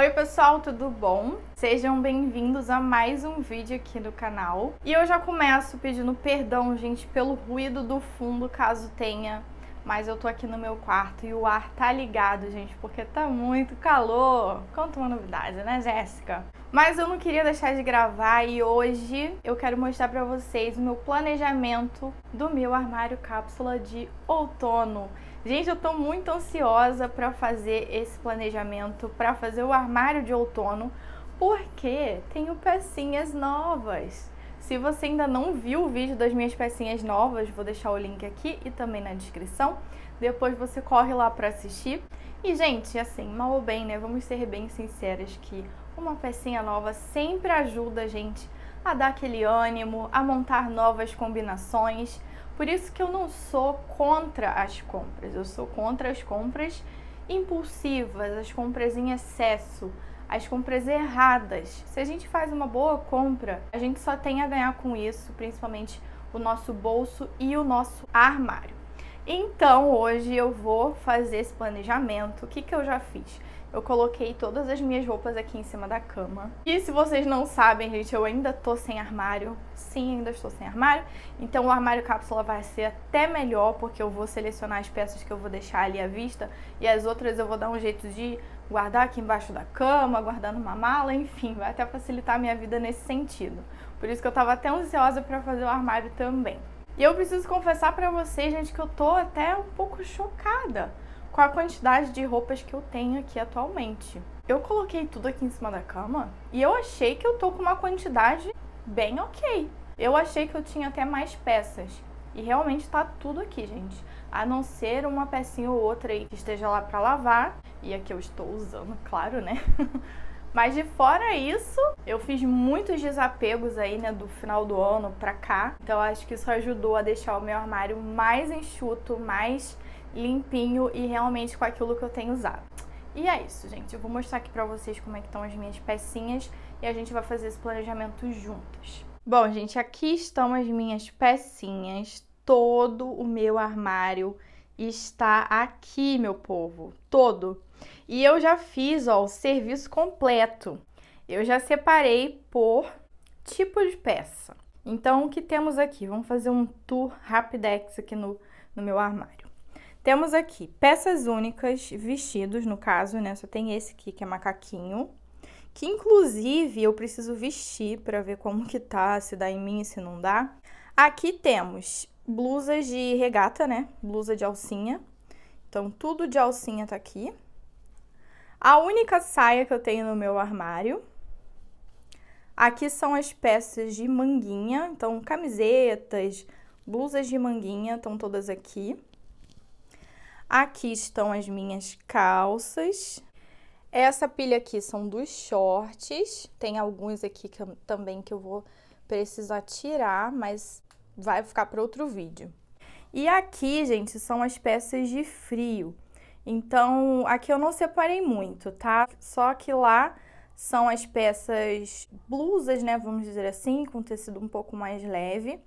Oi pessoal, tudo bom? Sejam bem-vindos a mais um vídeo aqui no canal. E eu já começo pedindo perdão, gente, pelo ruído do fundo, caso tenha. Mas eu tô aqui no meu quarto e o ar tá ligado, gente, porque tá muito calor. Conta uma novidade, né, Jéssica? Mas eu não queria deixar de gravar e hoje eu quero mostrar para vocês o meu planejamento do meu armário cápsula de outono. Gente, eu tô muito ansiosa para fazer esse planejamento, para fazer o armário de outono, porque tenho pecinhas novas. Se você ainda não viu o vídeo das minhas pecinhas novas, vou deixar o link aqui e também na descrição. Depois você corre lá para assistir. E, gente, assim, mal ou bem, né? Vamos ser bem sinceras que uma pecinha nova sempre ajuda a gente a dar aquele ânimo, a montar novas combinações por isso que eu não sou contra as compras, eu sou contra as compras impulsivas, as compras em excesso, as compras erradas. Se a gente faz uma boa compra, a gente só tem a ganhar com isso, principalmente o nosso bolso e o nosso armário. Então hoje eu vou fazer esse planejamento. O que, que eu já fiz? Eu coloquei todas as minhas roupas aqui em cima da cama. E se vocês não sabem, gente, eu ainda tô sem armário. Sim, ainda estou sem armário. Então o armário cápsula vai ser até melhor, porque eu vou selecionar as peças que eu vou deixar ali à vista. E as outras eu vou dar um jeito de guardar aqui embaixo da cama, guardar numa mala, enfim. Vai até facilitar a minha vida nesse sentido. Por isso que eu tava até ansiosa para fazer o armário também. E eu preciso confessar para vocês, gente, que eu tô até um pouco chocada com a quantidade de roupas que eu tenho aqui atualmente. Eu coloquei tudo aqui em cima da cama e eu achei que eu tô com uma quantidade bem ok. Eu achei que eu tinha até mais peças. E realmente tá tudo aqui, gente. A não ser uma pecinha ou outra aí que esteja lá para lavar. E aqui eu estou usando, claro, né? Mas de fora isso, eu fiz muitos desapegos aí, né, do final do ano pra cá. Então acho que isso ajudou a deixar o meu armário mais enxuto, mais limpinho e realmente com aquilo que eu tenho usado. E é isso, gente. Eu vou mostrar aqui pra vocês como é que estão as minhas pecinhas e a gente vai fazer esse planejamento juntas. Bom, gente, aqui estão as minhas pecinhas. Todo o meu armário está aqui, meu povo. Todo. E eu já fiz, ó, o serviço completo. Eu já separei por tipo de peça. Então, o que temos aqui? Vamos fazer um tour rapidex aqui no, no meu armário. Temos aqui peças únicas, vestidos, no caso, né? Só tem esse aqui que é macaquinho, que inclusive eu preciso vestir para ver como que tá, se dá em mim, se não dá. Aqui temos blusas de regata, né? Blusa de alcinha. Então tudo de alcinha tá aqui. A única saia que eu tenho no meu armário. Aqui são as peças de manguinha, então camisetas, blusas de manguinha estão todas aqui. Aqui estão as minhas calças. Essa pilha aqui são dos shorts. Tem alguns aqui que eu, também que eu vou precisar tirar, mas vai ficar para outro vídeo. E aqui, gente, são as peças de frio. Então, aqui eu não separei muito, tá? Só que lá são as peças blusas, né, vamos dizer assim, com tecido um pouco mais leve.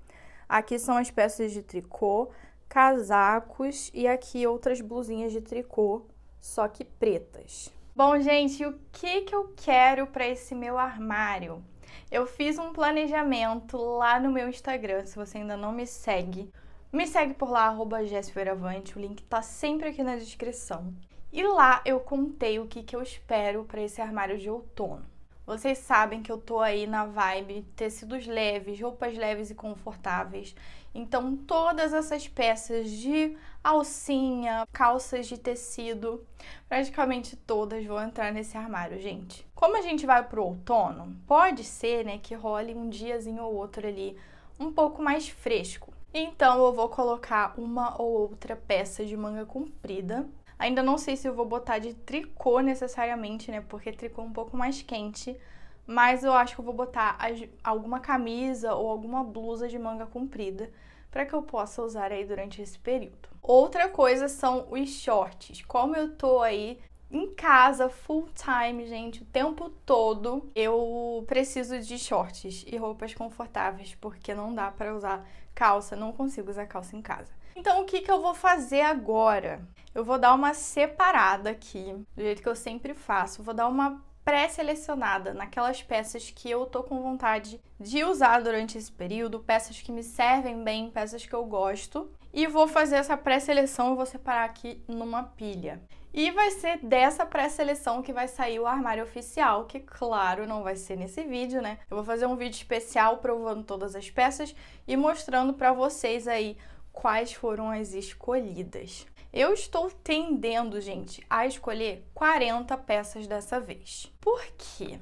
Aqui são as peças de tricô casacos e aqui outras blusinhas de tricô, só que pretas. Bom, gente, o que, que eu quero para esse meu armário? Eu fiz um planejamento lá no meu Instagram, se você ainda não me segue. Me segue por lá, arroba o link tá sempre aqui na descrição. E lá eu contei o que, que eu espero para esse armário de outono. Vocês sabem que eu tô aí na vibe tecidos leves, roupas leves e confortáveis. Então, todas essas peças de alcinha, calças de tecido, praticamente todas vão entrar nesse armário, gente. Como a gente vai pro outono, pode ser, né, que role um diazinho ou outro ali um pouco mais fresco. Então, eu vou colocar uma ou outra peça de manga comprida Ainda não sei se eu vou botar de tricô necessariamente, né? Porque tricô é um pouco mais quente. Mas eu acho que eu vou botar alguma camisa ou alguma blusa de manga comprida para que eu possa usar aí durante esse período. Outra coisa são os shorts. Como eu tô aí em casa full time, gente, o tempo todo, eu preciso de shorts e roupas confortáveis porque não dá para usar calça, não consigo usar calça em casa. Então o que, que eu vou fazer agora? Eu vou dar uma separada aqui, do jeito que eu sempre faço. Vou dar uma pré-selecionada naquelas peças que eu tô com vontade de usar durante esse período, peças que me servem bem, peças que eu gosto, e vou fazer essa pré-seleção, vou separar aqui numa pilha. E vai ser dessa pré-seleção que vai sair o armário oficial, que claro, não vai ser nesse vídeo, né? Eu vou fazer um vídeo especial provando todas as peças e mostrando para vocês aí quais foram as escolhidas. Eu estou tendendo, gente, a escolher 40 peças dessa vez. Por quê?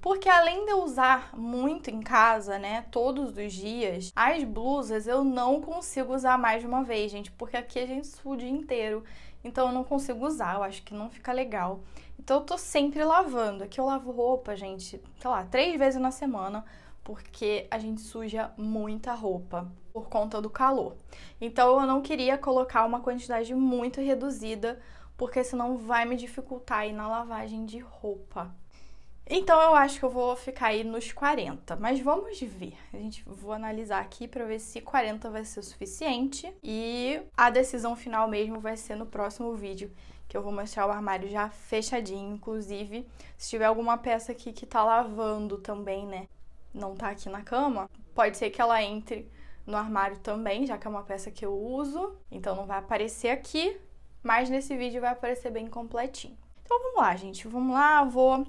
Porque além de eu usar muito em casa, né, todos os dias, as blusas eu não consigo usar mais de uma vez, gente, porque aqui a gente suja o dia inteiro. Então eu não consigo usar, eu acho que não fica legal. Então eu tô sempre lavando. Aqui eu lavo roupa, gente, sei lá, três vezes na semana, porque a gente suja muita roupa por conta do calor. Então eu não queria colocar uma quantidade muito reduzida, porque senão vai me dificultar aí na lavagem de roupa. Então eu acho que eu vou ficar aí nos 40, mas vamos ver. A gente vou analisar aqui para ver se 40 vai ser o suficiente e a decisão final mesmo vai ser no próximo vídeo, que eu vou mostrar o armário já fechadinho, inclusive, se tiver alguma peça aqui que tá lavando também, né? Não tá aqui na cama, pode ser que ela entre no armário também, já que é uma peça que eu uso. Então não vai aparecer aqui, mas nesse vídeo vai aparecer bem completinho. Então vamos lá, gente. Vamos lá, vou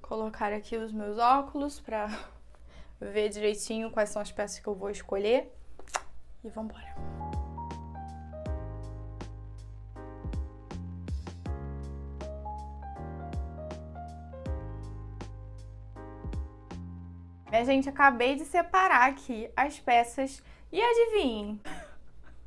colocar aqui os meus óculos para ver direitinho quais são as peças que eu vou escolher. E vamos embora. É, gente, acabei de separar aqui as peças e adivinhem.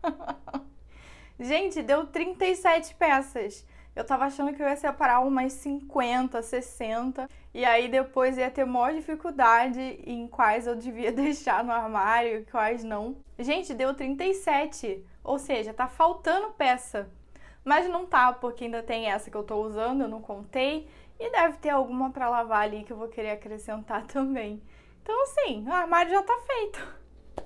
gente, deu 37 peças. Eu tava achando que eu ia separar umas 50, 60, e aí depois ia ter maior dificuldade em quais eu devia deixar no armário e quais não. Gente, deu 37, ou seja, tá faltando peça. Mas não tá, porque ainda tem essa que eu tô usando, eu não contei, e deve ter alguma para lavar ali que eu vou querer acrescentar também. Então, assim, o armário já tá feito.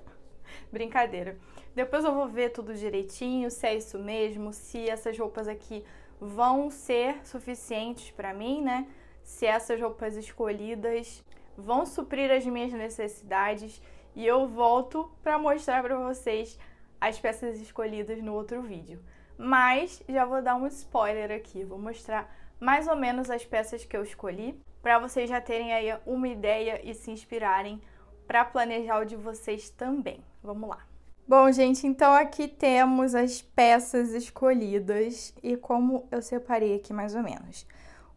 Brincadeira. Depois eu vou ver tudo direitinho, se é isso mesmo, se essas roupas aqui vão ser suficientes para mim, né? Se essas roupas escolhidas vão suprir as minhas necessidades e eu volto para mostrar para vocês as peças escolhidas no outro vídeo. Mas já vou dar um spoiler aqui, vou mostrar mais ou menos as peças que eu escolhi para vocês já terem aí uma ideia e se inspirarem para planejar o de vocês também. Vamos lá. Bom, gente, então aqui temos as peças escolhidas e como eu separei aqui mais ou menos.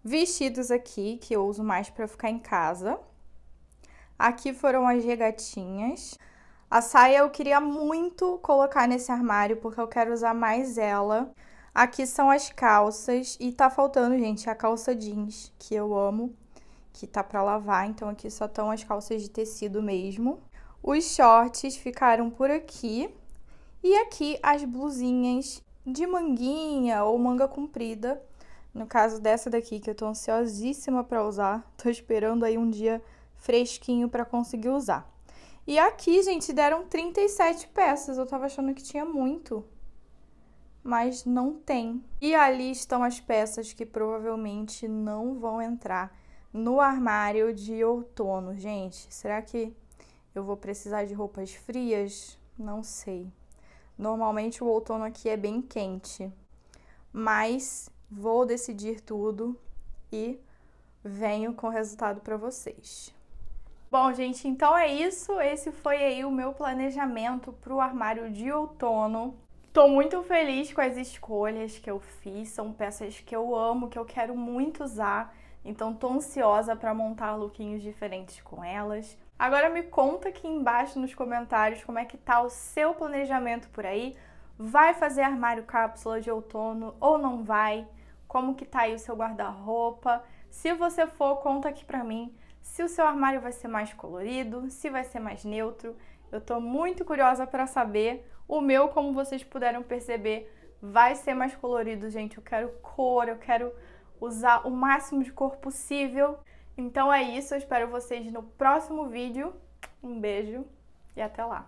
Vestidos aqui, que eu uso mais para ficar em casa. Aqui foram as regatinhas. A saia eu queria muito colocar nesse armário, porque eu quero usar mais ela. Aqui são as calças e tá faltando, gente, a calça jeans, que eu amo que tá para lavar, então aqui só estão as calças de tecido mesmo. Os shorts ficaram por aqui. E aqui as blusinhas de manguinha ou manga comprida. No caso dessa daqui, que eu tô ansiosíssima para usar. Tô esperando aí um dia fresquinho para conseguir usar. E aqui, gente, deram 37 peças. Eu tava achando que tinha muito, mas não tem. E ali estão as peças que provavelmente não vão entrar no armário de outono. Gente, será que eu vou precisar de roupas frias? Não sei. Normalmente o outono aqui é bem quente, mas vou decidir tudo e venho com o resultado para vocês. Bom, gente, então é isso. Esse foi aí o meu planejamento para o armário de outono. Tô muito feliz com as escolhas que eu fiz, são peças que eu amo, que eu quero muito usar. Então tô ansiosa para montar lookinhos diferentes com elas. Agora me conta aqui embaixo nos comentários como é que tá o seu planejamento por aí. Vai fazer armário cápsula de outono ou não vai? Como que tá aí o seu guarda-roupa? Se você for, conta aqui pra mim se o seu armário vai ser mais colorido, se vai ser mais neutro. Eu tô muito curiosa para saber. O meu, como vocês puderam perceber, vai ser mais colorido, gente. Eu quero cor, eu quero usar o máximo de cor possível. Então é isso, eu espero vocês no próximo vídeo. Um beijo e até lá!